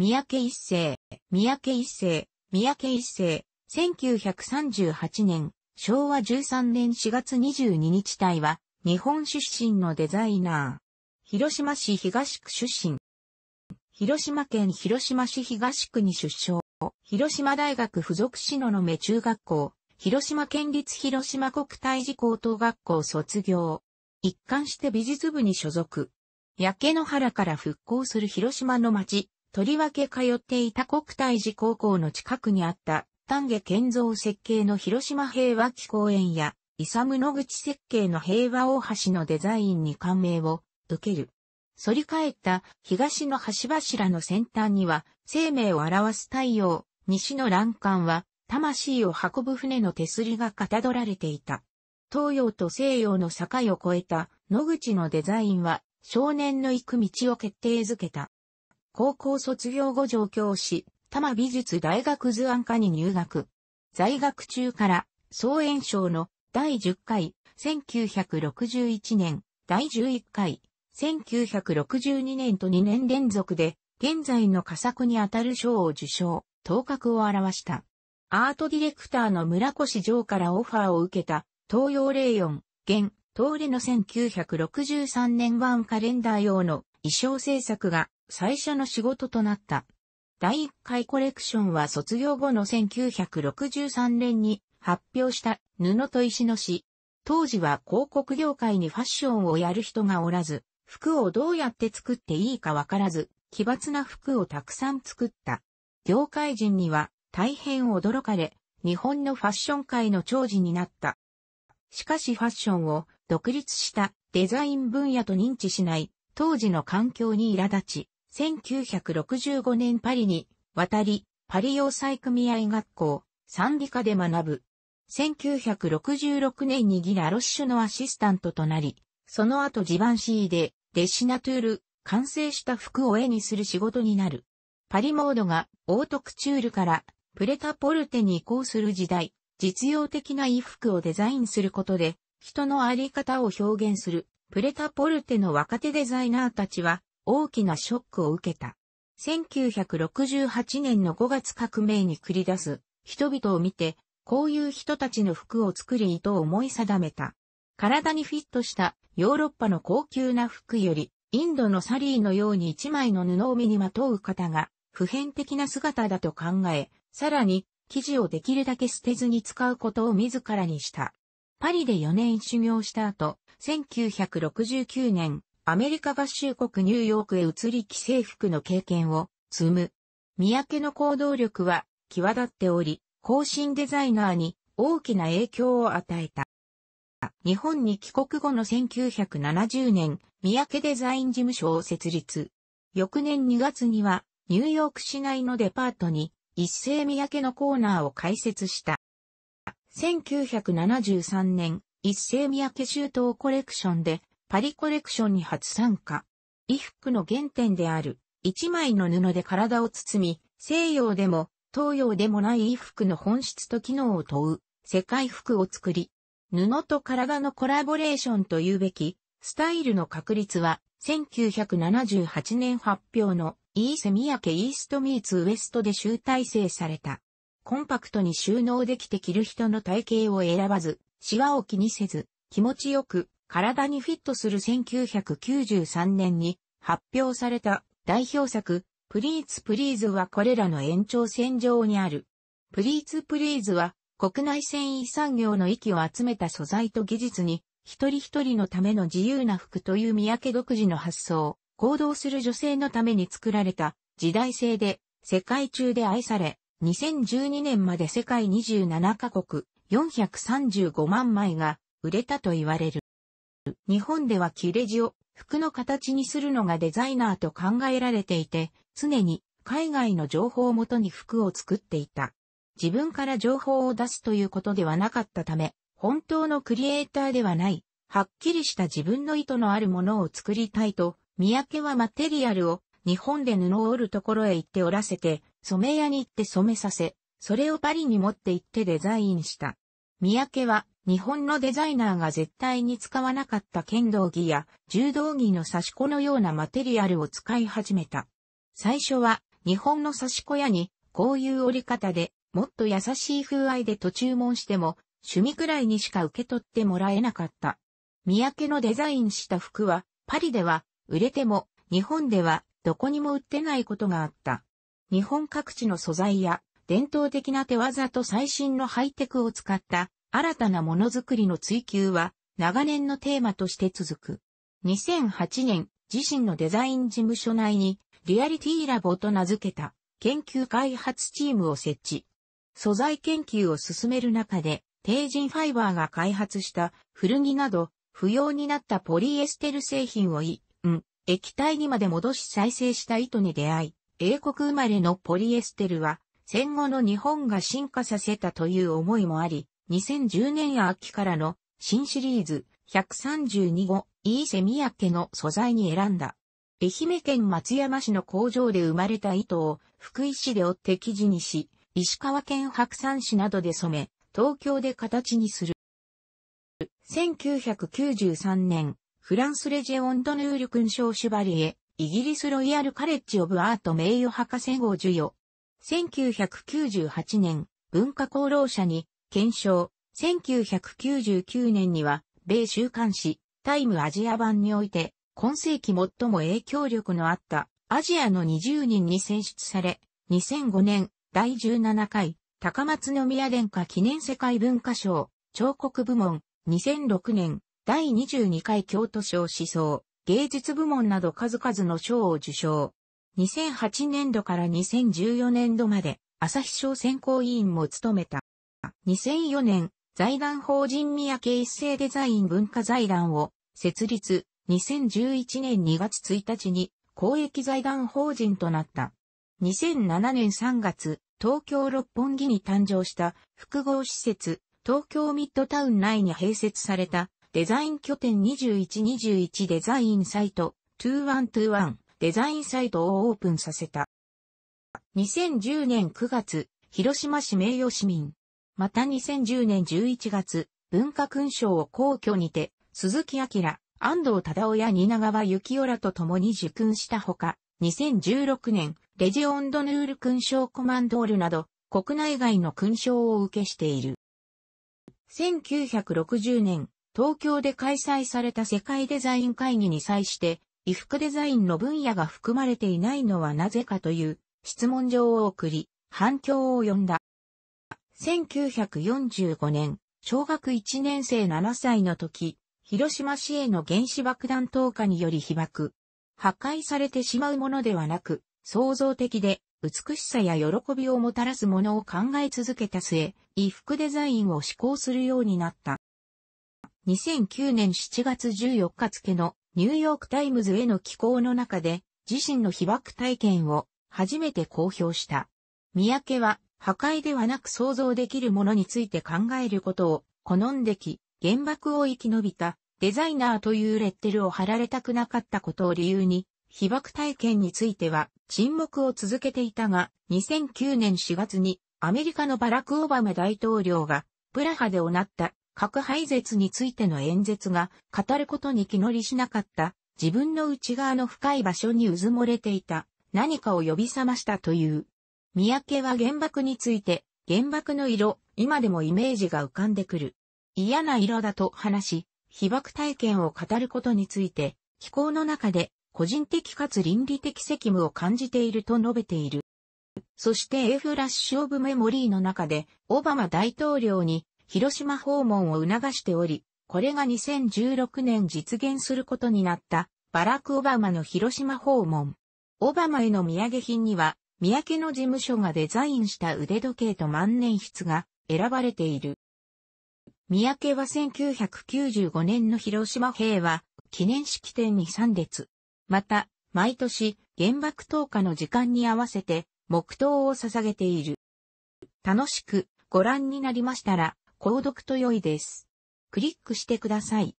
三宅一世、三宅一世、三宅一世、1938年、昭和13年4月22日隊は、日本出身のデザイナー。広島市東区出身。広島県広島市東区に出生。広島大学附属市野の目中学校。広島県立広島国体児高等学校卒業。一貫して美術部に所属。焼け野原から復興する広島の街、とりわけ通っていた国体寺高校の近くにあった丹下健造設計の広島平和記公園や、イサム野口設計の平和大橋のデザインに感銘を受ける。反り返った東の橋柱の先端には、生命を表す太陽、西の欄干は、魂を運ぶ船の手すりがかたどられていた。東洋と西洋の境を越えた野口のデザインは、少年の行く道を決定づけた。高校卒業後上京し、多摩美術大学図案科に入学。在学中から、総演賞の第10回、1961年、第11回、1962年と2年連続で、現在の佳作にあたる賞を受賞、頭角を表した。アートディレクターの村越城からオファーを受けた、東洋霊イ現、東レの1963年版カレンダー用の衣装制作が最初の仕事となった。第1回コレクションは卒業後の1963年に発表した布と石の詩。当時は広告業界にファッションをやる人がおらず、服をどうやって作っていいかわからず、奇抜な服をたくさん作った。業界人には大変驚かれ、日本のファッション界の長寿になった。しかしファッションを独立したデザイン分野と認知しない当時の環境に苛立ち、1965年パリに渡り、パリ要塞組合学校、サンディカで学ぶ。1966年にギラ・ロッシュのアシスタントとなり、その後ジバンシーで、デシナトゥール、完成した服を絵にする仕事になる。パリモードがオートクチュールからプレタポルテに移行する時代、実用的な衣服をデザインすることで、人のあり方を表現するプレタポルテの若手デザイナーたちは、大きなショックを受けた。1968年の5月革命に繰り出す人々を見て、こういう人たちの服を作りと思い定めた。体にフィットしたヨーロッパの高級な服より、インドのサリーのように一枚の布を身にまとう方が普遍的な姿だと考え、さらに生地をできるだけ捨てずに使うことを自らにした。パリで4年修行した後、1969年、アメリカ合衆国ニューヨークへ移り帰省服の経験を積む。三宅の行動力は際立っており、後進デザイナーに大きな影響を与えた。日本に帰国後の1970年、三宅デザイン事務所を設立。翌年2月には、ニューヨーク市内のデパートに、一斉三宅のコーナーを開設した。1973年、一斉三宅周到コレクションで、パリコレクションに初参加。衣服の原点である、一枚の布で体を包み、西洋でも東洋でもない衣服の本質と機能を問う、世界服を作り、布と体のコラボレーションというべき、スタイルの確立は、1978年発表のイーセミヤケイーストミーツウエストで集大成された。コンパクトに収納できて着る人の体型を選ばず、シワを気にせず、気持ちよく体にフィットする1993年に発表された代表作、プリーツプリーズはこれらの延長線上にある。プリーツプリーズは国内繊維産業の域を集めた素材と技術に一人一人のための自由な服という三宅独自の発想、行動する女性のために作られた時代性で世界中で愛され、2012年まで世界27カ国435万枚が売れたと言われる。日本では切れ字を服の形にするのがデザイナーと考えられていて、常に海外の情報をもとに服を作っていた。自分から情報を出すということではなかったため、本当のクリエイターではない、はっきりした自分の意図のあるものを作りたいと、三宅はマテリアルを日本で布を織るところへ行っておらせて、染め屋に行って染めさせ、それをパリに持って行ってデザインした。三宅は日本のデザイナーが絶対に使わなかった剣道着や柔道着の刺し子のようなマテリアルを使い始めた。最初は日本の刺し子屋にこういう折り方でもっと優しい風合いでと注文しても趣味くらいにしか受け取ってもらえなかった。三宅のデザインした服はパリでは売れても日本ではどこにも売ってないことがあった。日本各地の素材や伝統的な手技と最新のハイテクを使った新たなものづくりの追求は長年のテーマとして続く。2008年、自身のデザイン事務所内にリアリティラボと名付けた研究開発チームを設置。素材研究を進める中で、低人ファイバーが開発した古着など不要になったポリエステル製品をうん、液体にまで戻し再生した糸に出会い、英国生まれのポリエステルは戦後の日本が進化させたという思いもあり、2010年秋からの新シリーズ132号セミ宮家の素材に選んだ。愛媛県松山市の工場で生まれた糸を福井市で折って生地にし、石川県白山市などで染め、東京で形にする。1993年、フランスレジェオンドヌール勲章シュバリエ、イギリスロイヤルカレッジオブアート名誉博士号授与。1998年、文化功労者に検証、1999年には、米週刊誌、タイムアジア版において、今世紀最も影響力のあったアジアの20人に選出され、2005年第17回高松宮殿下記念世界文化賞彫刻部門、2006年第22回京都賞思想芸術部門など数々の賞を受賞。2008年度から2014年度まで朝日賞選考委員も務めた。2004年、財団法人宮家一世デザイン文化財団を設立、2011年2月1日に公益財団法人となった。2007年3月、東京六本木に誕生した複合施設、東京ミッドタウン内に併設されたデザイン拠点2121デザインサイト2121デザインサイトをオープンさせた。2010年9月、広島市名誉市民また2010年11月、文化勲章を皇居にて、鈴木明、安藤忠夫や蜷川幸雄らと共に受勲したほか、2016年、レジオンドヌール勲章コマンドールなど、国内外の勲章を受けしている。1960年、東京で開催された世界デザイン会議に際して、衣服デザインの分野が含まれていないのはなぜかという質問状を送り、反響を呼んだ。1945年、小学1年生7歳の時、広島市への原子爆弾投下により被爆。破壊されてしまうものではなく、創造的で美しさや喜びをもたらすものを考え続けた末、衣服デザインを施行するようになった。2009年7月14日付のニューヨークタイムズへの寄稿の中で自身の被爆体験を初めて公表した。三宅は破壊ではなく想像できるものについて考えることを好んでき、原爆を生き延びたデザイナーというレッテルを貼られたくなかったことを理由に、被爆体験については沈黙を続けていたが、2009年4月にアメリカのバラク・オバマ大統領がプラハで行った核廃絶についての演説が語ることに気乗りしなかった自分の内側の深い場所に渦漏もれていた何かを呼び覚ましたという三宅は原爆について、原爆の色、今でもイメージが浮かんでくる。嫌な色だと話し、被爆体験を語ることについて、気候の中で個人的かつ倫理的責務を感じていると述べている。そして F フラッシュオブメモリーの中で、オバマ大統領に広島訪問を促しており、これが2016年実現することになった、バラク・オバマの広島訪問。オバマへの土産品には、三宅の事務所がデザインした腕時計と万年筆が選ばれている。三宅は1995年の広島平和記念式典に参列。また、毎年原爆投下の時間に合わせて黙祷を捧げている。楽しくご覧になりましたら、購読と良いです。クリックしてください。